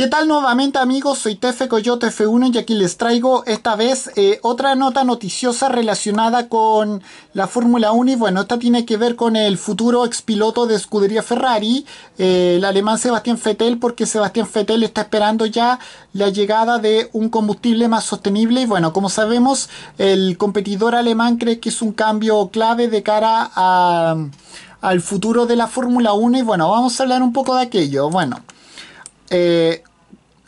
¿Qué tal nuevamente amigos? Soy Tefe Coyote F1 y aquí les traigo esta vez eh, otra nota noticiosa relacionada con la Fórmula 1 y bueno, esta tiene que ver con el futuro expiloto de escudería Ferrari, eh, el alemán Sebastián Vettel, porque Sebastián Vettel está esperando ya la llegada de un combustible más sostenible y bueno, como sabemos, el competidor alemán cree que es un cambio clave de cara al futuro de la Fórmula 1 y bueno, vamos a hablar un poco de aquello. Bueno. Eh,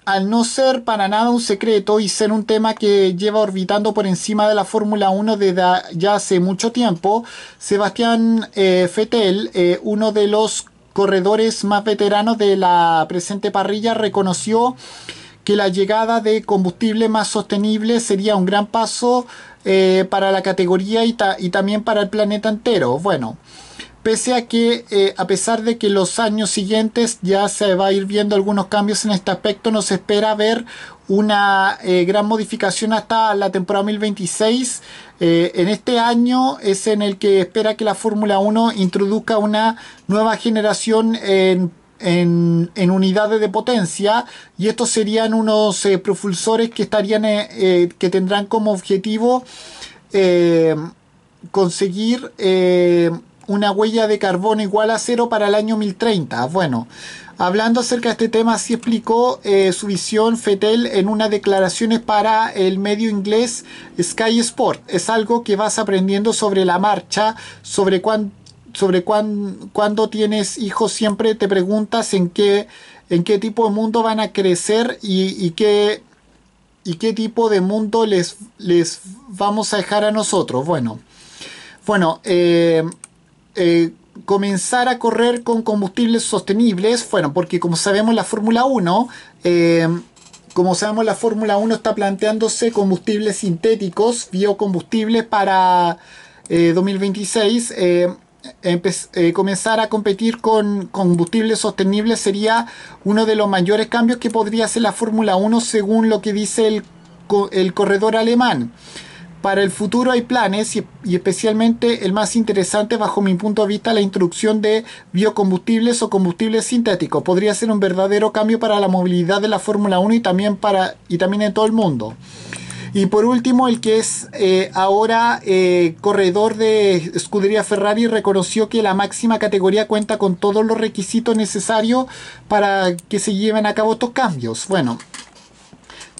al no ser para nada un secreto y ser un tema que lleva orbitando por encima de la Fórmula 1 desde ya hace mucho tiempo, Sebastián eh, Fettel, eh, uno de los corredores más veteranos de la presente parrilla, reconoció que la llegada de combustible más sostenible sería un gran paso eh, para la categoría y también para el planeta entero. Bueno, pese a que eh, a pesar de que los años siguientes ya se va a ir viendo algunos cambios en este aspecto, nos espera ver una eh, gran modificación hasta la temporada 2026. Eh, en este año es en el que espera que la Fórmula 1 introduzca una nueva generación en unidades de potencia y estos serían unos propulsores que estarían que tendrán como objetivo conseguir una huella de carbono igual a cero para el año 2030 Bueno, hablando acerca de este tema, sí explicó eh, su visión Fetel en unas declaraciones para el medio inglés Sky Sport. Es algo que vas aprendiendo sobre la marcha, sobre cuándo... sobre cuán, cuando tienes hijos siempre te preguntas en qué, en qué tipo de mundo van a crecer y, qué, y qué tipo de mundo les, les vamos a dejar a nosotros. Bueno, bueno eh, eh, comenzar a correr con combustibles sostenibles, bueno, porque como sabemos la Fórmula 1, eh, como sabemos la Fórmula 1 está planteándose combustibles sintéticos, biocombustibles para 2026. Eh, comenzar a competir con combustibles sostenibles sería uno de los mayores cambios que podría hacer la Fórmula 1 según lo que dice el, el corredor alemán. Para el futuro hay planes y, especialmente el más interesante bajo mi punto de vista la introducción de biocombustibles o combustibles sintéticos. Podría ser un verdadero cambio para la movilidad de la Fórmula 1 y también, para, y también en todo el mundo. Y por último, el que es eh, ahora eh, corredor de escudería Ferrari reconoció que la máxima categoría cuenta con todos los requisitos necesarios para que se lleven a cabo estos cambios. Bueno,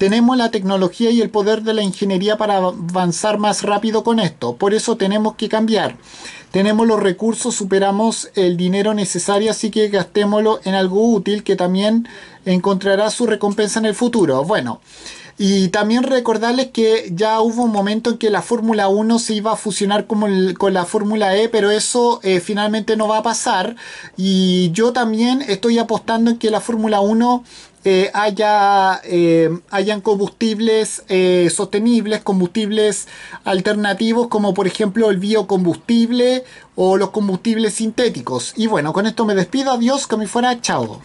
tenemos la tecnología y el poder de la ingeniería para avanzar más rápido con esto. Por eso tenemos que cambiar. Tenemos los recursos, superamos el dinero necesario, así que gastémoslo en algo útil que también encontrará su recompensa en el futuro. Bueno. Y también recordarles que ya hubo un momento en que la Fórmula 1 se iba a fusionar con la Fórmula E, pero eso eh, finalmente no va a pasar. Y yo también estoy apostando en que la Fórmula 1 eh, haya, eh, hayan combustibles eh, sostenibles, combustibles alternativos como por ejemplo el biocombustible o los combustibles sintéticos. Y bueno, con esto me despido, adiós, que me fuera, chao.